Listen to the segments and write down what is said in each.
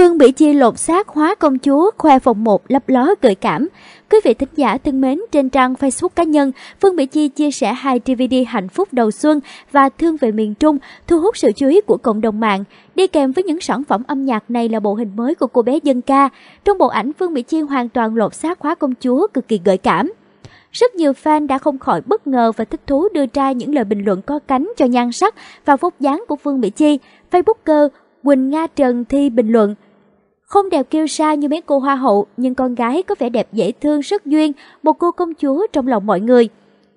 Phương bị Chi lột xác hóa công chúa khoe phòng một lấp ló gợi cảm. Quý vị thính giả thân mến, trên trang Facebook cá nhân, Phương Mỹ Chi chia sẻ hai DVD hạnh phúc đầu xuân và thương về miền Trung, thu hút sự chú ý của cộng đồng mạng. Đi kèm với những sản phẩm âm nhạc này là bộ hình mới của cô bé dân ca. Trong bộ ảnh, Phương Mỹ Chi hoàn toàn lột xác hóa công chúa cực kỳ gợi cảm. Rất nhiều fan đã không khỏi bất ngờ và thích thú đưa ra những lời bình luận có cánh cho nhan sắc và vóc dáng của Phương Mỹ Chi. Facebooker Quỳnh Nga Trần Thi bình luận – không đẹp kêu xa như mấy cô hoa hậu, nhưng con gái có vẻ đẹp dễ thương rất duyên, một cô công chúa trong lòng mọi người.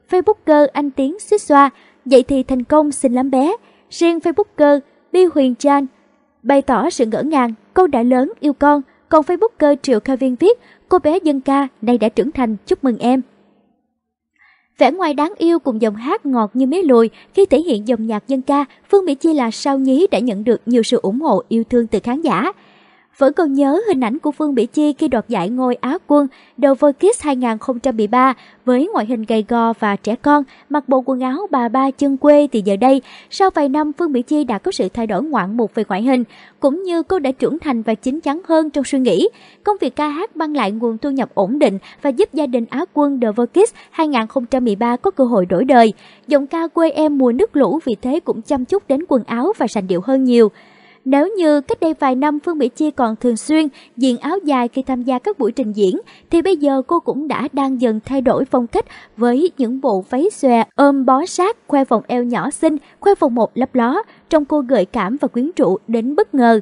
Facebooker anh Tiến xích xoa, vậy thì thành công xinh lắm bé. Riêng Facebooker Bi Huyền Chan bày tỏ sự ngỡ ngàng, cô đã lớn yêu con, còn Facebooker Triệu Kha Viên viết, cô bé dân ca nay đã trưởng thành, chúc mừng em. Vẻ ngoài đáng yêu cùng dòng hát ngọt như mía lùi khi thể hiện dòng nhạc dân ca, Phương Mỹ Chi là sao nhí đã nhận được nhiều sự ủng hộ yêu thương từ khán giả vẫn còn nhớ hình ảnh của Phương Mỹ Chi khi đoạt giải ngôi Á quân đầu voi Kiss 2013 với ngoại hình gầy gò và trẻ con, mặc bộ quần áo bà ba chân quê thì giờ đây, sau vài năm Phương Mỹ Chi đã có sự thay đổi ngoạn mục về ngoại hình, cũng như cô đã trưởng thành và chín chắn hơn trong suy nghĩ. Công việc ca hát mang lại nguồn thu nhập ổn định và giúp gia đình Á quân The Voice Kids 2013 có cơ hội đổi đời. Giọng ca quê em mùa nước lũ vì thế cũng chăm chút đến quần áo và sành điệu hơn nhiều. Nếu như cách đây vài năm Phương Mỹ Chi còn thường xuyên diện áo dài khi tham gia các buổi trình diễn, thì bây giờ cô cũng đã đang dần thay đổi phong cách với những bộ váy xòe ôm bó sát, khoe vòng eo nhỏ xinh, khoe vòng một lấp ló, trong cô gợi cảm và quyến rũ đến bất ngờ.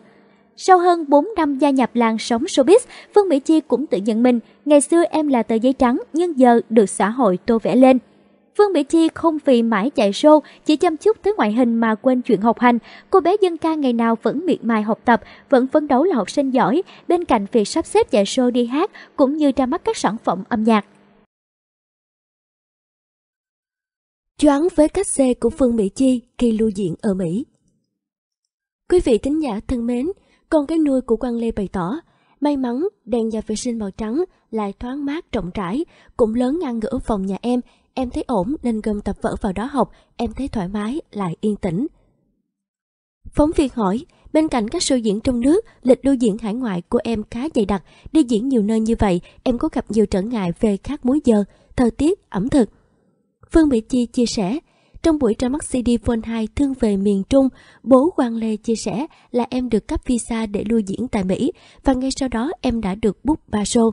Sau hơn 4 năm gia nhập làng sống showbiz, Phương Mỹ Chi cũng tự nhận mình, ngày xưa em là tờ giấy trắng nhưng giờ được xã hội tô vẽ lên. Phương Mỹ Chi không vì mãi chạy show, chỉ chăm chút tới ngoại hình mà quên chuyện học hành. Cô bé dân ca ngày nào vẫn miệt mài học tập, vẫn phấn đấu là học sinh giỏi, bên cạnh việc sắp xếp chạy show đi hát cũng như ra mắt các sản phẩm âm nhạc. Choáng với cách xe của Phương Mỹ Chi khi lưu diễn ở Mỹ. Quý vị thính giả thân mến, con cái nuôi của Quang Lê bày tỏ, may mắn đèn nhà vệ sinh màu trắng lại thoáng mát rộng rãi, cũng lớn ngăn ngửa phòng nhà em Em thấy ổn nên gom tập vở vào đó học, em thấy thoải mái, lại yên tĩnh. Phóng viên hỏi, bên cạnh các show diễn trong nước, lịch lưu diễn hải ngoại của em khá dày đặc, đi diễn nhiều nơi như vậy, em có gặp nhiều trở ngại về khác múi giờ, thời tiết, ẩm thực. Phương Mỹ Chi chia sẻ, trong buổi ra mắt CD Vol 2 thương về miền Trung, bố Quang Lê chia sẻ là em được cấp visa để lưu diễn tại Mỹ và ngay sau đó em đã được book ba show.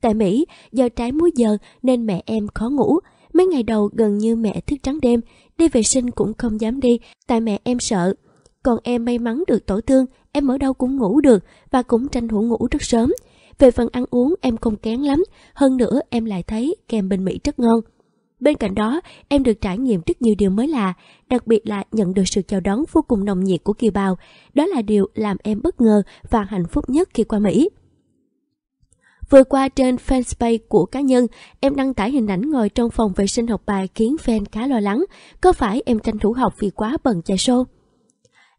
Tại Mỹ, do trái múi giờ nên mẹ em khó ngủ, Mấy ngày đầu gần như mẹ thức trắng đêm, đi vệ sinh cũng không dám đi, tại mẹ em sợ. Còn em may mắn được tổ thương, em ở đâu cũng ngủ được và cũng tranh thủ ngủ rất sớm. Về phần ăn uống em không kén lắm, hơn nữa em lại thấy kèm bên Mỹ rất ngon. Bên cạnh đó, em được trải nghiệm rất nhiều điều mới lạ, đặc biệt là nhận được sự chào đón vô cùng nồng nhiệt của kiều bào. Đó là điều làm em bất ngờ và hạnh phúc nhất khi qua Mỹ. Vừa qua trên fanpage của cá nhân, em đăng tải hình ảnh ngồi trong phòng vệ sinh học bài khiến fan khá lo lắng. Có phải em tranh thủ học vì quá bận chạy show?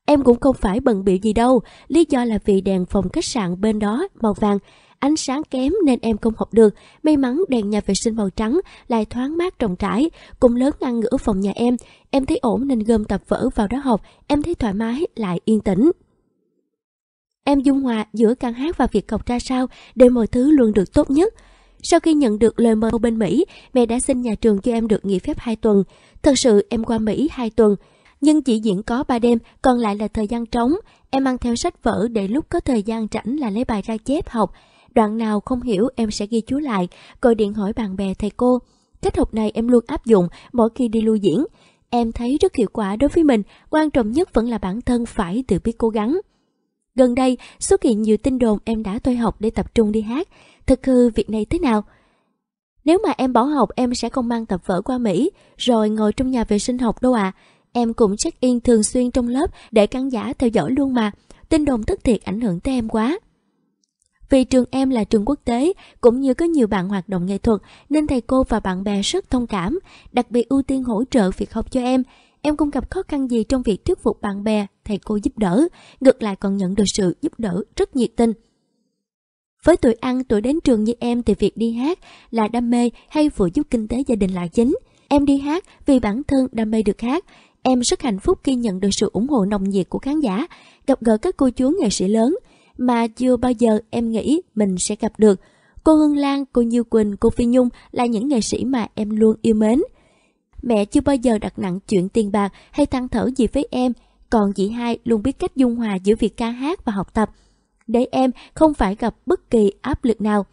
Em cũng không phải bận biểu gì đâu, lý do là vì đèn phòng khách sạn bên đó màu vàng, ánh sáng kém nên em không học được. May mắn đèn nhà vệ sinh màu trắng lại thoáng mát rộng rãi, cũng lớn ngăn ngửa phòng nhà em. Em thấy ổn nên gom tập vỡ vào đó học, em thấy thoải mái lại yên tĩnh. Em dung hòa giữa ca hát và việc học ra sao để mọi thứ luôn được tốt nhất. Sau khi nhận được lời mời bên Mỹ, mẹ đã xin nhà trường cho em được nghỉ phép 2 tuần. Thật sự em qua Mỹ 2 tuần, nhưng chỉ diễn có 3 đêm, còn lại là thời gian trống. Em mang theo sách vở để lúc có thời gian rảnh là lấy bài ra chép học. Đoạn nào không hiểu em sẽ ghi chú lại, gọi điện hỏi bạn bè thầy cô. Cách học này em luôn áp dụng mỗi khi đi lưu diễn. Em thấy rất hiệu quả đối với mình, quan trọng nhất vẫn là bản thân phải tự biết cố gắng. Gần đây, xuất hiện nhiều tin đồn em đã thôi học để tập trung đi hát. thực hư việc này thế nào? Nếu mà em bỏ học em sẽ không mang tập vở qua Mỹ, rồi ngồi trong nhà vệ sinh học đâu à. Em cũng check in thường xuyên trong lớp để khán giả theo dõi luôn mà. Tin đồn thất thiệt ảnh hưởng tới em quá. Vì trường em là trường quốc tế, cũng như có nhiều bạn hoạt động nghệ thuật, nên thầy cô và bạn bè rất thông cảm, đặc biệt ưu tiên hỗ trợ việc học cho em em không gặp khó khăn gì trong việc thuyết phục bạn bè, thầy cô giúp đỡ, ngược lại còn nhận được sự giúp đỡ rất nhiệt tình. Với tuổi ăn, tuổi đến trường như em thì việc đi hát là đam mê hay phụ giúp kinh tế gia đình là chính. Em đi hát vì bản thân đam mê được hát. Em rất hạnh phúc khi nhận được sự ủng hộ nồng nhiệt của khán giả, gặp gỡ các cô chú nghệ sĩ lớn mà chưa bao giờ em nghĩ mình sẽ gặp được. Cô Hương Lan, cô Như Quỳnh, cô Phi Nhung là những nghệ sĩ mà em luôn yêu mến mẹ chưa bao giờ đặt nặng chuyện tiền bạc hay than thở gì với em, còn chị hai luôn biết cách dung hòa giữa việc ca hát và học tập, để em không phải gặp bất kỳ áp lực nào.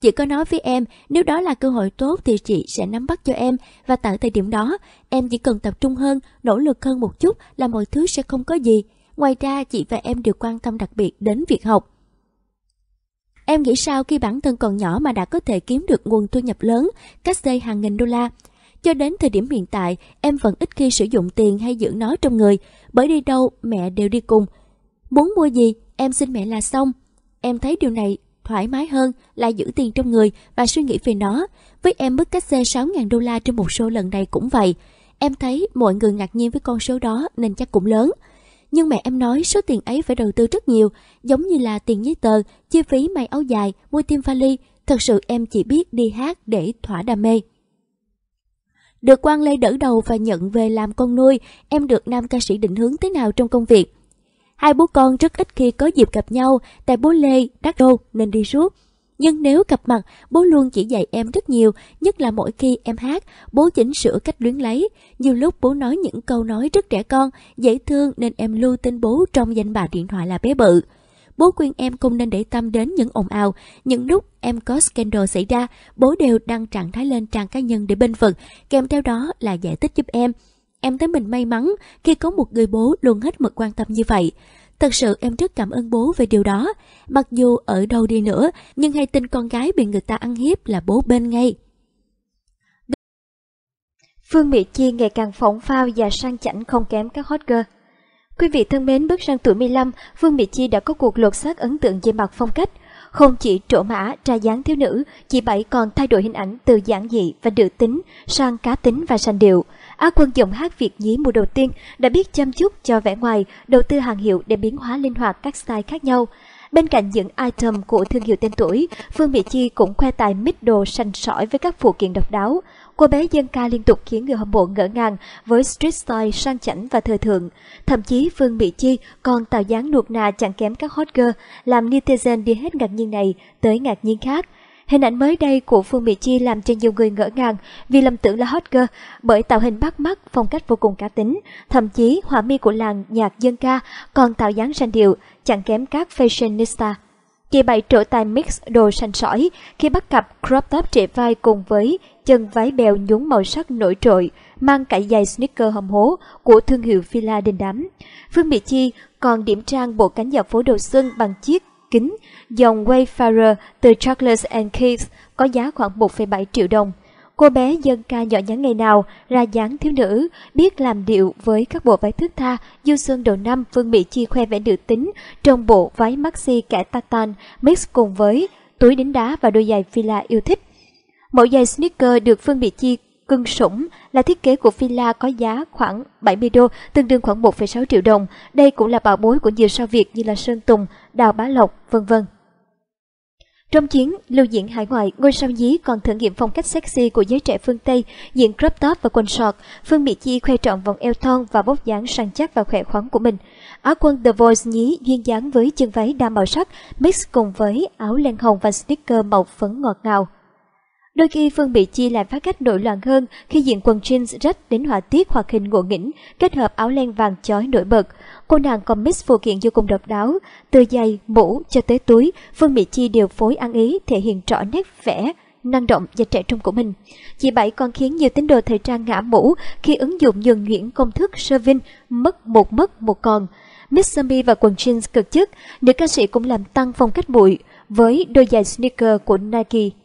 Chị có nói với em, nếu đó là cơ hội tốt thì chị sẽ nắm bắt cho em và tại thời điểm đó, em chỉ cần tập trung hơn, nỗ lực hơn một chút là mọi thứ sẽ không có gì. Ngoài ra, chị và em đều quan tâm đặc biệt đến việc học. Em nghĩ sao khi bản thân còn nhỏ mà đã có thể kiếm được nguồn thu nhập lớn, cách xây hàng nghìn đô la, cho đến thời điểm hiện tại, em vẫn ít khi sử dụng tiền hay giữ nó trong người, bởi đi đâu mẹ đều đi cùng. Muốn mua gì, em xin mẹ là xong. Em thấy điều này thoải mái hơn là giữ tiền trong người và suy nghĩ về nó. Với em mức cách xe 6.000 đô la trên một show lần này cũng vậy. Em thấy mọi người ngạc nhiên với con số đó nên chắc cũng lớn. Nhưng mẹ em nói số tiền ấy phải đầu tư rất nhiều, giống như là tiền giấy tờ, chi phí may áo dài, mua tim vali. Thật sự em chỉ biết đi hát để thỏa đam mê. Được quan Lê đỡ đầu và nhận về làm con nuôi, em được nam ca sĩ định hướng thế nào trong công việc? Hai bố con rất ít khi có dịp gặp nhau, tại bố Lê, đắt đô nên đi suốt. Nhưng nếu gặp mặt, bố luôn chỉ dạy em rất nhiều, nhất là mỗi khi em hát, bố chỉnh sửa cách luyến lấy. Nhiều lúc bố nói những câu nói rất trẻ con, dễ thương nên em lưu tên bố trong danh bà điện thoại là bé bự bố khuyên em không nên để tâm đến những ồn ào. Những lúc em có scandal xảy ra, bố đều đăng trạng thái lên trang cá nhân để bên phần, kèm theo đó là giải thích giúp em. Em thấy mình may mắn khi có một người bố luôn hết mực quan tâm như vậy. Thật sự em rất cảm ơn bố về điều đó. Mặc dù ở đâu đi nữa, nhưng hay tin con gái bị người ta ăn hiếp là bố bên ngay. Phương Mỹ Chi ngày càng phóng phao và sang chảnh không kém các hot girl. Quý vị thân mến, bước sang tuổi 15, Vương Mỹ Chi đã có cuộc lột xác ấn tượng về mặt phong cách. Không chỉ trổ mã, tra dáng thiếu nữ, chị Bảy còn thay đổi hình ảnh từ giản dị và nữ tính sang cá tính và sành điệu. Á quân giọng hát Việt nhí mùa đầu tiên đã biết chăm chút cho vẻ ngoài, đầu tư hàng hiệu để biến hóa linh hoạt các style khác nhau. Bên cạnh những item của thương hiệu tên tuổi, Phương Mỹ Chi cũng khoe tài mít đồ sành sỏi với các phụ kiện độc đáo. Cô bé dân ca liên tục khiến người hâm mộ ngỡ ngàng với street style sang chảnh và thời thượng. Thậm chí Phương Mỹ Chi còn tạo dáng nuột nà chẳng kém các hot girl, làm netizen đi hết ngạc nhiên này tới ngạc nhiên khác – Hình ảnh mới đây của Phương Mỹ Chi làm cho nhiều người ngỡ ngàng vì lầm tưởng là hot girl bởi tạo hình bắt mắt, phong cách vô cùng cá tính. Thậm chí, họa mi của làng nhạc dân ca còn tạo dáng sanh điệu, chẳng kém các fashionista. Chị Bảy trở tài mix đồ xanh sỏi khi bắt cặp crop top trễ vai cùng với chân váy bèo nhúng màu sắc nổi trội, mang cả giày sneaker hầm hố của thương hiệu Fila đình đám. Phương Mỹ Chi còn điểm trang bộ cánh dạo phố đầu xuân bằng chiếc kính dòng Wayfarer từ Charles and Keith có giá khoảng 1,7 triệu đồng. Cô bé dân ca nhỏ nhắn ngày nào, ra dáng thiếu nữ, biết làm điệu với các bộ váy thước tha, du xuân đầu năm Phương Mỹ Chi khoe vẻ nữ tính trong bộ váy maxi kẻ tartan mix cùng với túi đính đá và đôi giày villa yêu thích. Mẫu giày sneaker được Phương Mỹ Chi cưng sủng là thiết kế của villa có giá khoảng 70 đô, tương đương khoảng 1,6 triệu đồng. Đây cũng là bảo bối của nhiều sao Việt như là Sơn Tùng, Đào Bá Lộc, vân vân. Trong chuyến lưu diễn hải ngoại, ngôi sao nhí còn thử nghiệm phong cách sexy của giới trẻ phương Tây, diện crop top và quần short Phương Mỹ Chi khoe trọn vòng eo thon và bốc dáng săn chắc và khỏe khoắn của mình. áo quân The Voice nhí duyên dáng với chân váy đa màu sắc, mix cùng với áo len hồng và sneaker màu phấn ngọt ngào. Đôi khi Phương bị Chi lại phá cách nổi loạn hơn khi diện quần jeans rách đến họa tiết hoặc hình ngộ nghĩnh kết hợp áo len vàng chói nổi bật. Cô nàng còn mix phụ kiện vô cùng độc đáo, từ giày, mũ cho tới túi, Phương Mỹ Chi đều phối ăn ý thể hiện rõ nét vẽ năng động và trẻ trung của mình. Chị Bảy còn khiến nhiều tín đồ thời trang ngã mũ khi ứng dụng nhuần nhuyễn công thức sơ vinh mất một mất một còn. Miss Zombie và quần jeans cực chất, nữ ca sĩ cũng làm tăng phong cách bụi với đôi giày sneaker của Nike.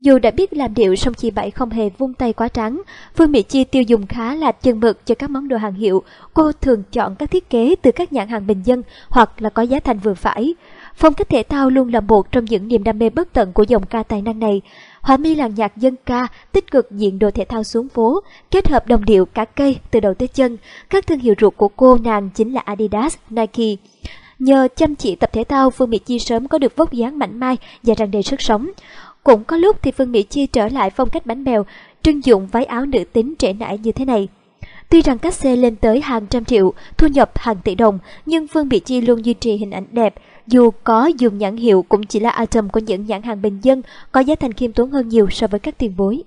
Dù đã biết làm điệu song chị Bảy không hề vung tay quá trắng, Phương Mỹ Chi tiêu dùng khá là chân mực cho các món đồ hàng hiệu. Cô thường chọn các thiết kế từ các nhãn hàng bình dân hoặc là có giá thành vừa phải. Phong cách thể thao luôn là một trong những niềm đam mê bất tận của dòng ca tài năng này. Hòa mi làng nhạc dân ca tích cực diện đồ thể thao xuống phố, kết hợp đồng điệu cả cây từ đầu tới chân. Các thương hiệu ruột của cô nàng chính là Adidas, Nike. Nhờ chăm chỉ tập thể thao, Phương Mỹ Chi sớm có được vóc dáng mảnh mai và răng đầy sức sống. Cũng có lúc thì Phương Mỹ Chi trở lại phong cách bánh bèo, trưng dụng váy áo nữ tính trẻ nải như thế này. Tuy rằng các xe lên tới hàng trăm triệu, thu nhập hàng tỷ đồng, nhưng Phương Mỹ Chi luôn duy trì hình ảnh đẹp, dù có dùng nhãn hiệu cũng chỉ là item của những nhãn hàng bình dân, có giá thành khiêm tốn hơn nhiều so với các tiền bối.